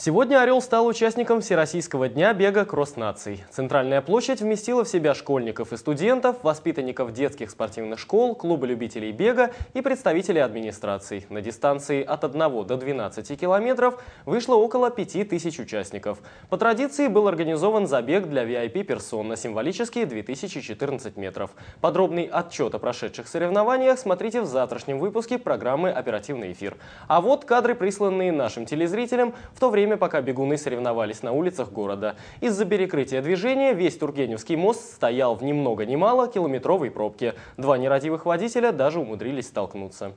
Сегодня «Орел» стал участником Всероссийского дня бега кросс наций. Центральная площадь вместила в себя школьников и студентов, воспитанников детских спортивных школ, клуба любителей бега и представителей администраций. На дистанции от 1 до 12 километров вышло около 5000 участников. По традиции был организован забег для VIP-персон на символические 2014 метров. Подробный отчет о прошедших соревнованиях смотрите в завтрашнем выпуске программы «Оперативный эфир». А вот кадры, присланные нашим телезрителям в то время, время, пока бегуны соревновались на улицах города. Из-за перекрытия движения весь Тургеневский мост стоял в немного много ни мало километровой пробке. Два нерадивых водителя даже умудрились столкнуться.